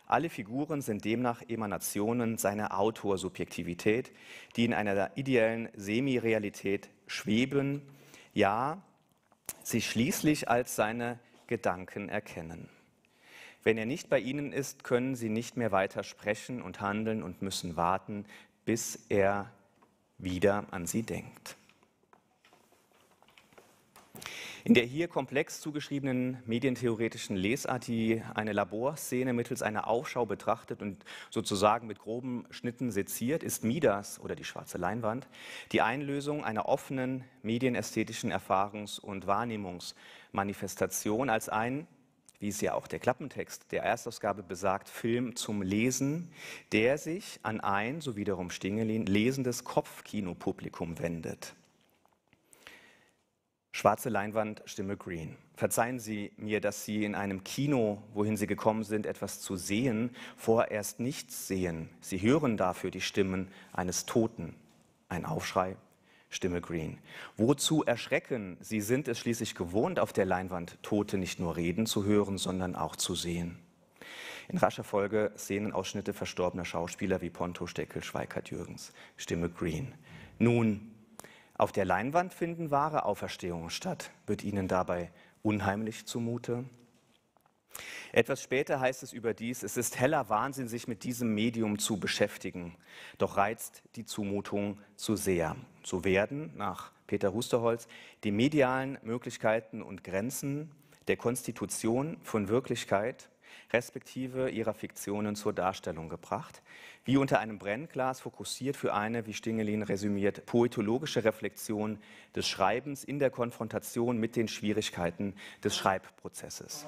Alle Figuren sind demnach Emanationen seiner Autorsubjektivität, die in einer ideellen Semirealität schweben, ja, sie schließlich als seine Gedanken erkennen. Wenn er nicht bei ihnen ist, können sie nicht mehr weiter sprechen und handeln und müssen warten, bis er wieder an sie denkt. In der hier komplex zugeschriebenen medientheoretischen Lesart, die eine Laborszene mittels einer Aufschau betrachtet und sozusagen mit groben Schnitten seziert, ist Midas oder die schwarze Leinwand die Einlösung einer offenen medienästhetischen Erfahrungs- und Wahrnehmungsmanifestation als ein wie es ja auch der Klappentext der Erstausgabe besagt, Film zum Lesen, der sich an ein, so wiederum Stingelin, lesendes Kopfkinopublikum wendet. Schwarze Leinwand, Stimme Green. Verzeihen Sie mir, dass Sie in einem Kino, wohin Sie gekommen sind, etwas zu sehen, vorerst nichts sehen. Sie hören dafür die Stimmen eines Toten. Ein Aufschrei, Stimme Green. Wozu erschrecken? Sie sind es schließlich gewohnt, auf der Leinwand Tote nicht nur reden zu hören, sondern auch zu sehen. In rascher Folge Szenenausschnitte verstorbener Schauspieler wie Ponto, Steckel, Schweikart, Jürgens. Stimme Green. Nun, auf der Leinwand finden wahre Auferstehungen statt, wird ihnen dabei unheimlich zumute. Etwas später heißt es überdies, es ist heller Wahnsinn, sich mit diesem Medium zu beschäftigen, doch reizt die Zumutung zu sehr. So werden, nach Peter Husterholz, die medialen Möglichkeiten und Grenzen der Konstitution von Wirklichkeit respektive ihrer Fiktionen zur Darstellung gebracht. Wie unter einem Brennglas fokussiert für eine, wie Stingelin resümiert, poetologische Reflexion des Schreibens in der Konfrontation mit den Schwierigkeiten des Schreibprozesses.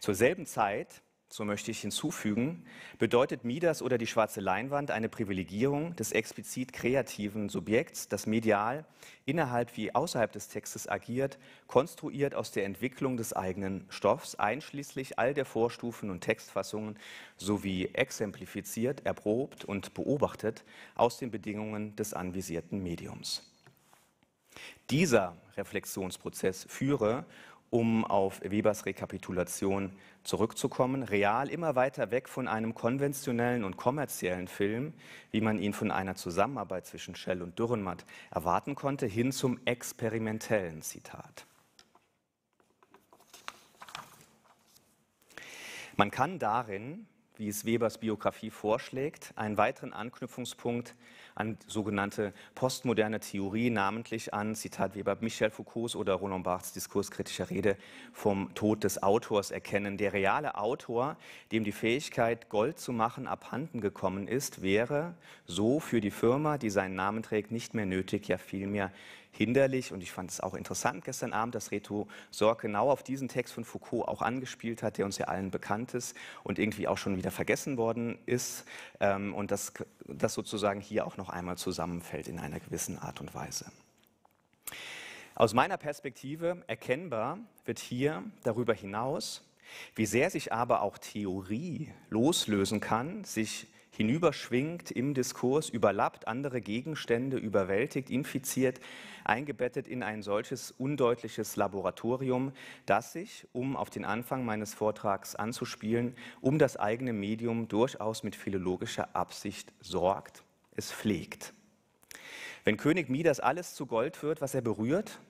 Zur selben Zeit so möchte ich hinzufügen, bedeutet Midas oder die schwarze Leinwand eine Privilegierung des explizit kreativen Subjekts, das medial innerhalb wie außerhalb des Textes agiert, konstruiert aus der Entwicklung des eigenen Stoffs, einschließlich all der Vorstufen und Textfassungen sowie exemplifiziert, erprobt und beobachtet aus den Bedingungen des anvisierten Mediums. Dieser Reflexionsprozess führe um auf Webers Rekapitulation zurückzukommen, real immer weiter weg von einem konventionellen und kommerziellen Film, wie man ihn von einer Zusammenarbeit zwischen Shell und Dürrenmatt erwarten konnte, hin zum experimentellen Zitat. Man kann darin wie es Webers Biografie vorschlägt, einen weiteren Anknüpfungspunkt an sogenannte postmoderne Theorie, namentlich an, Zitat Weber, Michel Foucaults oder Roland Barthes diskurskritischer Rede vom Tod des Autors erkennen. Der reale Autor, dem die Fähigkeit, Gold zu machen, abhanden gekommen ist, wäre so für die Firma, die seinen Namen trägt, nicht mehr nötig, ja vielmehr hinderlich. Und ich fand es auch interessant gestern Abend, dass Reto Sorg genau auf diesen Text von Foucault auch angespielt hat, der uns ja allen bekannt ist und irgendwie auch schon wieder vergessen worden ist. Ähm, und dass das sozusagen hier auch noch einmal zusammenfällt in einer gewissen Art und Weise. Aus meiner Perspektive erkennbar wird hier darüber hinaus, wie sehr sich aber auch Theorie loslösen kann, sich hinüberschwingt im Diskurs, überlappt, andere Gegenstände überwältigt, infiziert, eingebettet in ein solches undeutliches Laboratorium, das sich, um auf den Anfang meines Vortrags anzuspielen, um das eigene Medium durchaus mit philologischer Absicht sorgt, es pflegt. Wenn König Midas alles zu Gold wird, was er berührt,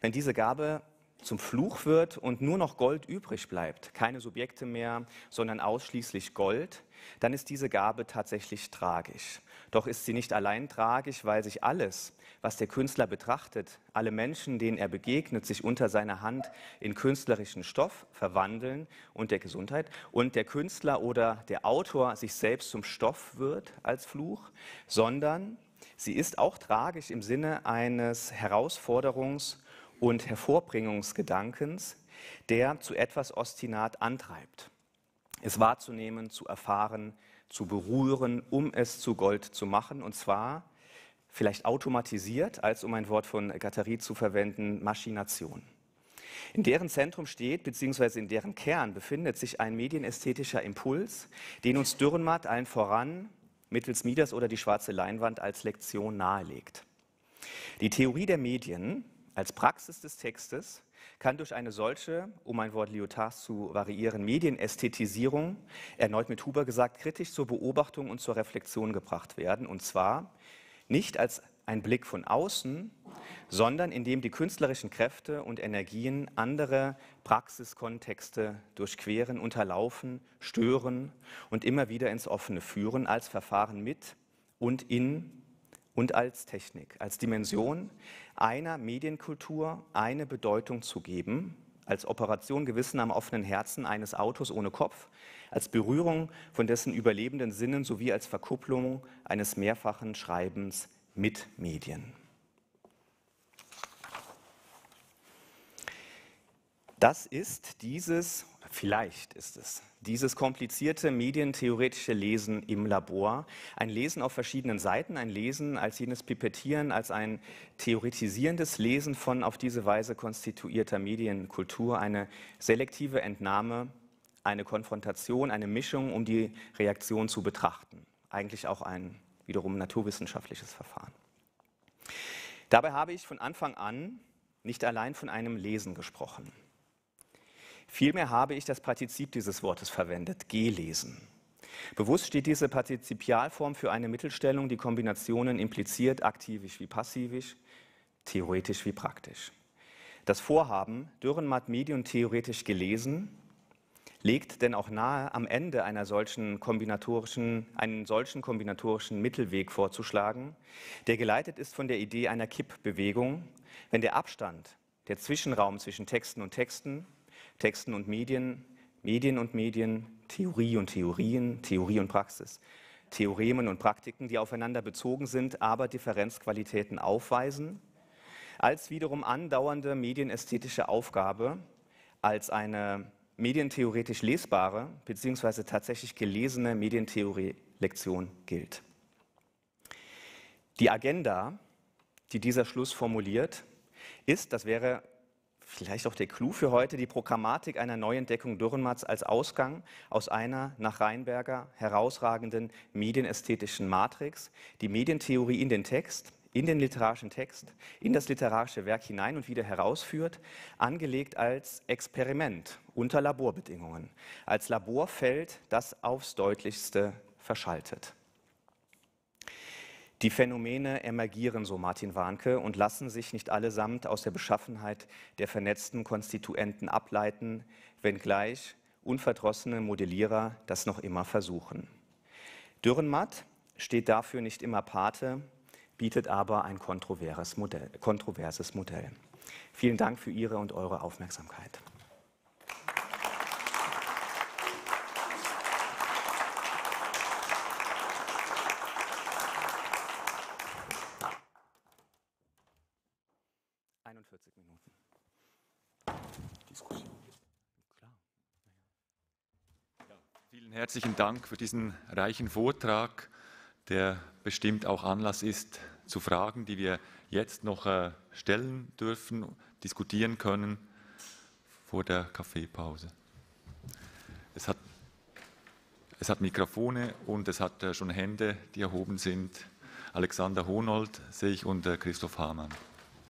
wenn diese Gabe zum Fluch wird und nur noch Gold übrig bleibt, keine Subjekte mehr, sondern ausschließlich Gold, dann ist diese Gabe tatsächlich tragisch. Doch ist sie nicht allein tragisch, weil sich alles, was der Künstler betrachtet, alle Menschen, denen er begegnet, sich unter seiner Hand in künstlerischen Stoff verwandeln und der Gesundheit und der Künstler oder der Autor sich selbst zum Stoff wird als Fluch, sondern sie ist auch tragisch im Sinne eines Herausforderungs- und Hervorbringungsgedankens, der zu etwas Ostinat antreibt. Es wahrzunehmen, zu erfahren, zu berühren, um es zu Gold zu machen, und zwar vielleicht automatisiert, als um ein Wort von Gattari zu verwenden, Maschination. In deren Zentrum steht, beziehungsweise in deren Kern befindet sich ein medienästhetischer Impuls, den uns Dürrenmatt allen voran mittels Midas oder die schwarze Leinwand als Lektion nahelegt. Die Theorie der Medien als Praxis des Textes kann durch eine solche, um ein Wort Lyotards zu variieren, Medienästhetisierung, erneut mit Huber gesagt, kritisch zur Beobachtung und zur Reflexion gebracht werden. Und zwar nicht als ein Blick von außen, sondern indem die künstlerischen Kräfte und Energien andere Praxiskontexte durchqueren, unterlaufen, stören und immer wieder ins Offene führen, als Verfahren mit und in und als Technik, als Dimension einer Medienkultur eine Bedeutung zu geben, als Operation Gewissen am offenen Herzen eines Autos ohne Kopf, als Berührung von dessen überlebenden Sinnen sowie als Verkupplung eines mehrfachen Schreibens mit Medien. Das ist dieses Vielleicht ist es dieses komplizierte medientheoretische Lesen im Labor, ein Lesen auf verschiedenen Seiten, ein Lesen als jenes Pipettieren, als ein theoretisierendes Lesen von auf diese Weise konstituierter Medienkultur, eine selektive Entnahme, eine Konfrontation, eine Mischung, um die Reaktion zu betrachten. Eigentlich auch ein wiederum naturwissenschaftliches Verfahren. Dabei habe ich von Anfang an nicht allein von einem Lesen gesprochen. Vielmehr habe ich das Partizip dieses Wortes verwendet, gelesen. Bewusst steht diese Partizipialform für eine Mittelstellung, die Kombinationen impliziert, aktivisch wie passivisch, theoretisch wie praktisch. Das Vorhaben, Dürrenmatt Medien theoretisch gelesen, legt denn auch nahe, am Ende einer solchen kombinatorischen, einen solchen kombinatorischen Mittelweg vorzuschlagen, der geleitet ist von der Idee einer Kippbewegung, wenn der Abstand, der Zwischenraum zwischen Texten und Texten Texten und Medien, Medien und Medien, Theorie und Theorien, Theorie und Praxis. Theoremen und Praktiken, die aufeinander bezogen sind, aber Differenzqualitäten aufweisen, als wiederum andauernde medienästhetische Aufgabe, als eine medientheoretisch lesbare bzw. tatsächlich gelesene Medientheorie-Lektion gilt. Die Agenda, die dieser Schluss formuliert, ist, das wäre vielleicht auch der Clou für heute, die Programmatik einer Neuentdeckung Dürrenmatts als Ausgang aus einer nach Rheinberger herausragenden medienästhetischen Matrix, die Medientheorie in den Text, in den literarischen Text, in das literarische Werk hinein und wieder herausführt, angelegt als Experiment unter Laborbedingungen, als Laborfeld, das aufs deutlichste verschaltet. Die Phänomene emergieren, so Martin Warnke, und lassen sich nicht allesamt aus der Beschaffenheit der vernetzten Konstituenten ableiten, wenngleich unverdrossene Modellierer das noch immer versuchen. Dürrenmatt steht dafür nicht immer Pate, bietet aber ein kontroverses Modell. Kontroverses Modell. Vielen Dank für Ihre und eure Aufmerksamkeit. herzlichen Dank für diesen reichen Vortrag, der bestimmt auch Anlass ist zu Fragen, die wir jetzt noch äh, stellen dürfen, diskutieren können vor der Kaffeepause. Es hat, es hat Mikrofone und es hat äh, schon Hände, die erhoben sind. Alexander Honold sehe ich und äh, Christoph Hamann.